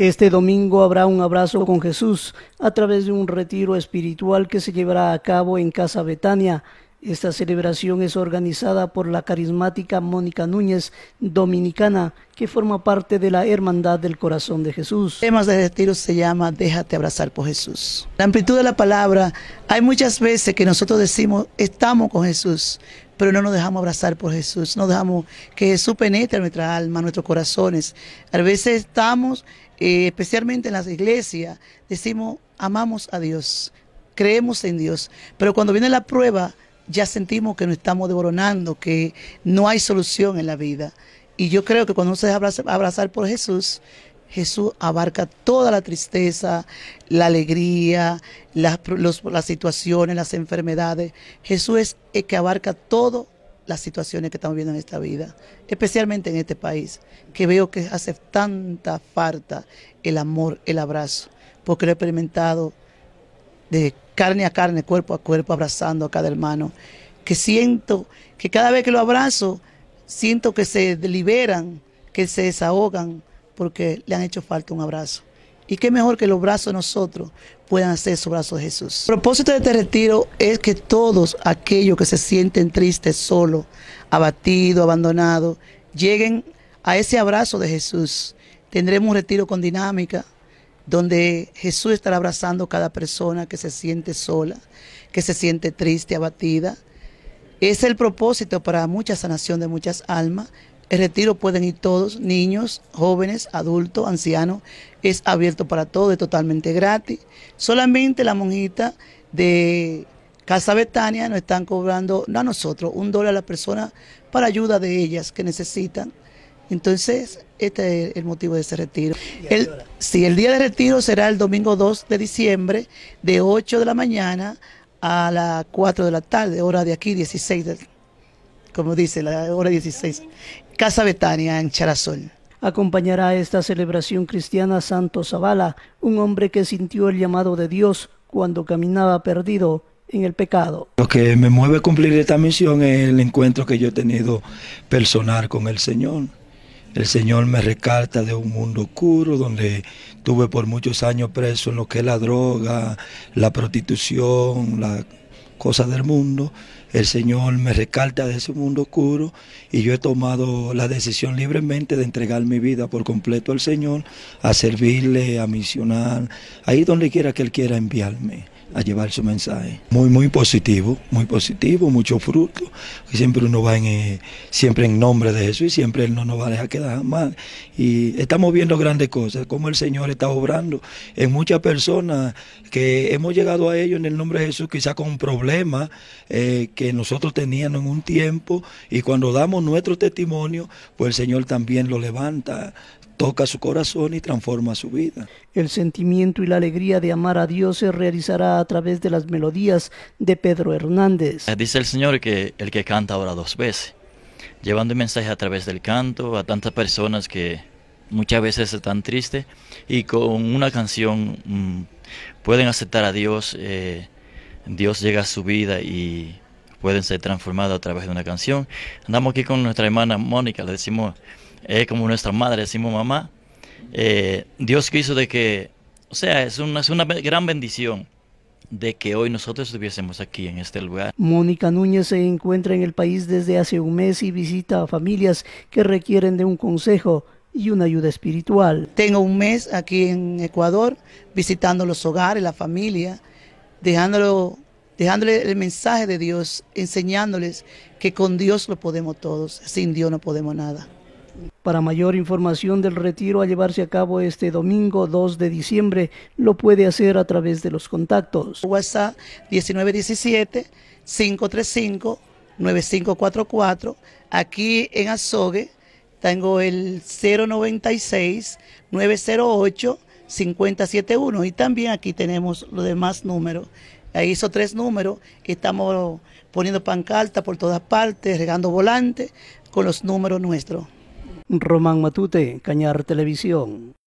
Este domingo habrá un abrazo con Jesús a través de un retiro espiritual que se llevará a cabo en Casa Betania. Esta celebración es organizada por la carismática Mónica Núñez, dominicana, que forma parte de la Hermandad del Corazón de Jesús. El tema del retiro se llama Déjate abrazar por Jesús. La amplitud de la palabra, hay muchas veces que nosotros decimos, estamos con Jesús, pero no nos dejamos abrazar por Jesús, no dejamos que Jesús penetre nuestra alma, nuestros corazones. A veces estamos, eh, especialmente en las iglesias, decimos, amamos a Dios, creemos en Dios, pero cuando viene la prueba, ya sentimos que nos estamos devoronando, que no hay solución en la vida. Y yo creo que cuando uno se deja abrazar por Jesús, Jesús abarca toda la tristeza, la alegría, las, situaciones, las enfermedades. Jesús es el que abarca todas las situaciones que estamos viendo en esta vida, especialmente en este país, que veo que hace tanta falta el amor, el abrazo, porque lo he experimentado de carne a carne, cuerpo a cuerpo, abrazando a cada hermano, que siento que cada vez que lo abrazo, siento que se liberan, que se desahogan, porque le han hecho falta un abrazo. Y qué mejor que los brazos de nosotros puedan hacer esos brazos de Jesús. El propósito de este retiro es que todos aquellos que se sienten tristes, solos, abatidos, abandonados, lleguen a ese abrazo de Jesús. Tendremos un retiro con dinámica, donde Jesús estará abrazando a cada persona que se siente sola, que se siente triste, abatida. Es el propósito para mucha sanación de muchas almas, el retiro pueden ir todos, niños, jóvenes, adultos, ancianos. Es abierto para todos, es totalmente gratis. Solamente la monjita de Casa Betania nos están cobrando, no a nosotros, un dólar a la persona para ayuda de ellas que necesitan. Entonces, este es el motivo de ese retiro. El, sí, el día de retiro será el domingo 2 de diciembre, de 8 de la mañana a las 4 de la tarde, hora de aquí, 16, de, como dice, la hora 16. Casa Betania en Acompañará a esta celebración cristiana Santo Zavala, un hombre que sintió el llamado de Dios cuando caminaba perdido en el pecado. Lo que me mueve a cumplir esta misión es el encuentro que yo he tenido personal con el Señor. El Señor me rescata de un mundo oscuro donde tuve por muchos años preso en lo que es la droga, la prostitución, la cosas del mundo, el Señor me recalta de ese mundo oscuro y yo he tomado la decisión libremente de entregar mi vida por completo al Señor, a servirle, a misionar, ahí donde quiera que Él quiera enviarme a llevar su mensaje. Muy, muy positivo, muy positivo, mucho fruto. Siempre uno va en, eh, siempre en nombre de Jesús y siempre Él no nos va a dejar quedar mal. Y estamos viendo grandes cosas, como el Señor está obrando en muchas personas que hemos llegado a ellos en el nombre de Jesús, Quizás con problemas eh, que nosotros teníamos en un tiempo y cuando damos nuestro testimonio, pues el Señor también lo levanta, toca su corazón y transforma su vida. El sentimiento y la alegría de amar a Dios se realizará a través de las melodías de Pedro Hernández. Eh, dice el Señor que el que canta ahora dos veces, llevando el mensaje a través del canto a tantas personas que muchas veces están tristes y con una canción mm, pueden aceptar a Dios, eh, Dios llega a su vida y pueden ser transformados a través de una canción. Andamos aquí con nuestra hermana Mónica, le decimos... Eh, como nuestra madre, decimos mamá, eh, Dios quiso de que, o sea, es una, una gran bendición de que hoy nosotros estuviésemos aquí en este lugar. Mónica Núñez se encuentra en el país desde hace un mes y visita a familias que requieren de un consejo y una ayuda espiritual. Tengo un mes aquí en Ecuador visitando los hogares, la familia, dejándolo, dejándole el mensaje de Dios, enseñándoles que con Dios lo podemos todos, sin Dios no podemos nada. Para mayor información del retiro a llevarse a cabo este domingo 2 de diciembre, lo puede hacer a través de los contactos. WhatsApp 1917-535-9544. Aquí en Azogue tengo el 096 908 571 y también aquí tenemos los demás números. Ahí hizo tres números, estamos poniendo pancarta por todas partes, regando volantes con los números nuestros. Román Matute, Cañar Televisión.